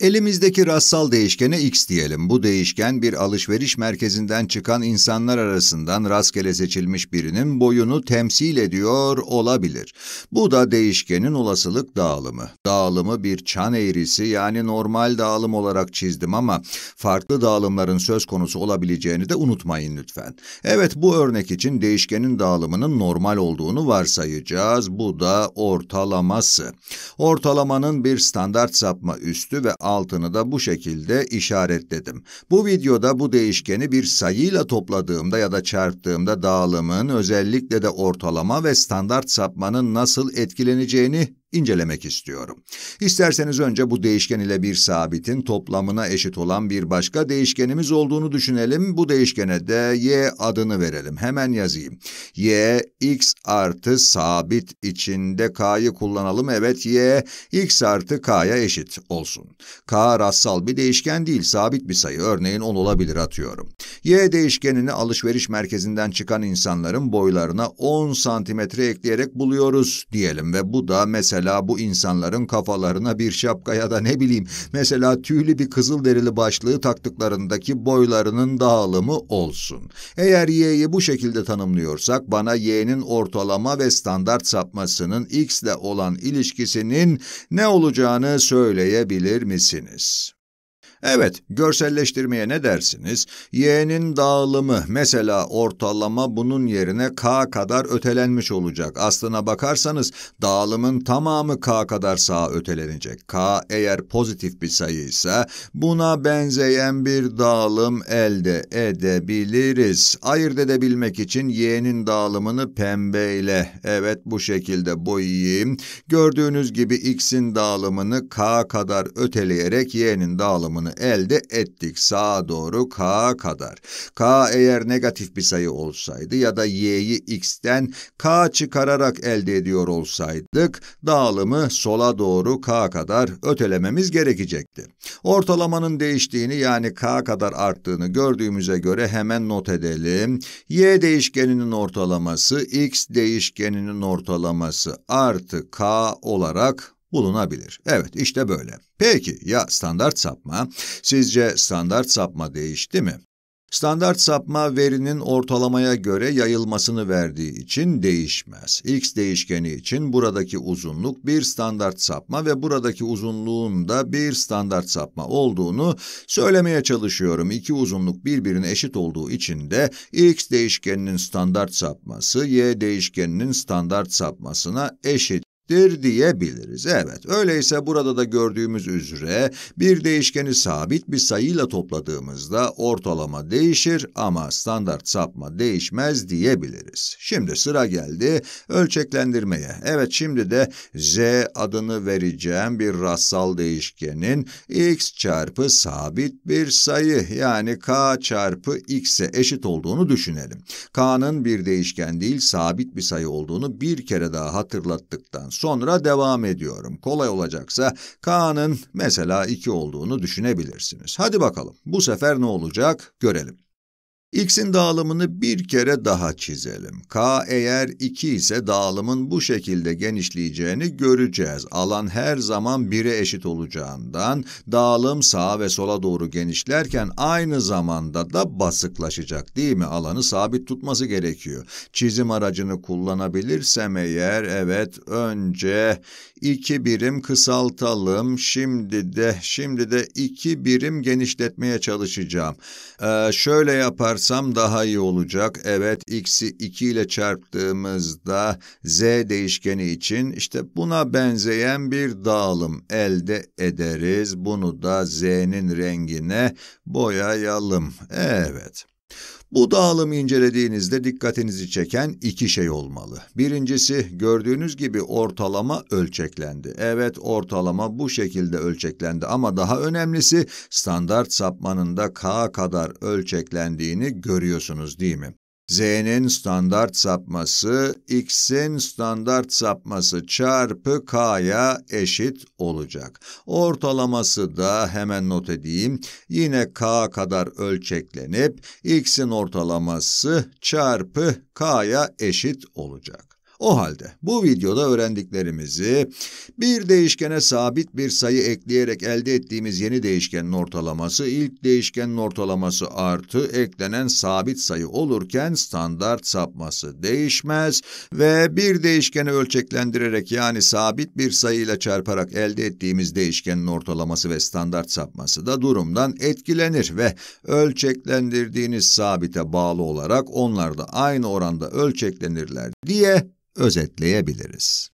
Elimizdeki rastsal değişkene x diyelim. Bu değişken bir alışveriş merkezinden çıkan insanlar arasından rastgele seçilmiş birinin boyunu temsil ediyor olabilir. Bu da değişkenin olasılık dağılımı. Dağılımı bir çan eğrisi yani normal dağılım olarak çizdim ama farklı dağılımların söz konusu olabileceğini de unutmayın lütfen. Evet bu örnek için değişkenin dağılımının normal olduğunu varsayacağız. Bu da ortalaması. Ortalamanın bir standart sapma üstü ve altını da bu şekilde işaretledim. Bu videoda bu değişkeni bir sayıyla topladığımda ya da çarptığımda dağılımın özellikle de ortalama ve standart sapmanın nasıl etkileneceğini incelemek istiyorum. İsterseniz önce bu değişken ile bir sabitin toplamına eşit olan bir başka değişkenimiz olduğunu düşünelim. Bu değişkene de y adını verelim. Hemen yazayım. y x artı sabit içinde k'yı kullanalım. Evet y x artı k'ya eşit olsun. k rastsal bir değişken değil, sabit bir sayı. Örneğin 10 olabilir atıyorum. y değişkenini alışveriş merkezinden çıkan insanların boylarına 10 santimetre ekleyerek buluyoruz diyelim ve bu da mesela Mesela bu insanların kafalarına bir şapka ya da ne bileyim mesela tüylü bir kızıl derili başlığı taktıklarındaki boylarının dağılımı olsun. Eğer Y'yi bu şekilde tanımlıyorsak bana Y'nin ortalama ve standart sapmasının X ile olan ilişkisinin ne olacağını söyleyebilir misiniz? Evet, görselleştirmeye ne dersiniz? Y'nin dağılımı mesela ortalama bunun yerine K kadar ötelenmiş olacak. Aslına bakarsanız dağılımın tamamı K kadar sağa ötelenecek. K eğer pozitif bir sayı ise buna benzeyen bir dağılım elde edebiliriz. Ayırt edebilmek için Y'nin dağılımını pembeyle, evet bu şekilde boyayayım. Gördüğünüz gibi X'in dağılımını K kadar öteleyerek Y'nin dağılımını alanı elde ettik sağa doğru k kadar. k eğer negatif bir sayı olsaydı ya da y'yi x'ten k çıkararak elde ediyor olsaydık dağılımı sola doğru k kadar ötelememiz gerekecekti. Ortalamanın değiştiğini yani k kadar arttığını gördüğümüze göre hemen not edelim. y değişkeninin ortalaması x değişkeninin ortalaması artı k olarak bulunabilir. Evet işte böyle. Peki ya standart sapma? Sizce standart sapma değişti mi? Standart sapma verinin ortalamaya göre yayılmasını verdiği için değişmez. X değişkeni için buradaki uzunluk bir standart sapma ve buradaki uzunluğun da bir standart sapma olduğunu söylemeye çalışıyorum. İki uzunluk birbirine eşit olduğu için de X değişkeninin standart sapması Y değişkeninin standart sapmasına eşit eşittir diyebiliriz. Evet, öyleyse burada da gördüğümüz üzere bir değişkeni sabit bir sayıyla topladığımızda ortalama değişir ama standart sapma değişmez diyebiliriz. Şimdi sıra geldi ölçeklendirmeye. Evet, şimdi de z adını vereceğim bir rastsal değişkenin x çarpı sabit bir sayı yani k çarpı x'e eşit olduğunu düşünelim. k'nın bir değişken değil sabit bir sayı olduğunu bir kere daha hatırlattıktan sonra devam ediyorum. Kolay olacaksa K'nın mesela 2 olduğunu düşünebilirsiniz. Hadi bakalım bu sefer ne olacak görelim. X'in dağılımını bir kere daha çizelim. K eğer 2 ise dağılımın bu şekilde genişleyeceğini göreceğiz. Alan her zaman 1'e eşit olacağından dağılım sağa ve sola doğru genişlerken aynı zamanda da basıklaşacak değil mi? Alanı sabit tutması gerekiyor. Çizim aracını kullanabilirsem eğer evet önce 2 birim kısaltalım. Şimdi de şimdi de 2 birim genişletmeye çalışacağım. Ee, şöyle yapar çarpsam daha iyi olacak. Evet, x'i 2 ile çarptığımızda z değişkeni için işte buna benzeyen bir dağılım elde ederiz. Bunu da z'nin rengine boyayalım. Evet. Bu dağılımı incelediğinizde dikkatinizi çeken iki şey olmalı. Birincisi gördüğünüz gibi ortalama ölçeklendi. Evet ortalama bu şekilde ölçeklendi ama daha önemlisi standart sapmanın da K kadar ölçeklendiğini görüyorsunuz değil mi? Z'nin standart sapması, X'in standart sapması çarpı K'ya eşit olacak. Ortalaması da hemen not edeyim. Yine K kadar ölçeklenip X'in ortalaması çarpı K'ya eşit olacak. O halde bu videoda öğrendiklerimizi bir değişkene sabit bir sayı ekleyerek elde ettiğimiz yeni değişkenin ortalaması ilk değişkenin ortalaması artı eklenen sabit sayı olurken standart sapması değişmez ve bir değişkeni ölçeklendirerek yani sabit bir sayıyla çarparak elde ettiğimiz değişkenin ortalaması ve standart sapması da durumdan etkilenir ve ölçeklendirdiğiniz sabite bağlı olarak onlar da aynı oranda ölçeklenirler diye özetleyebiliriz.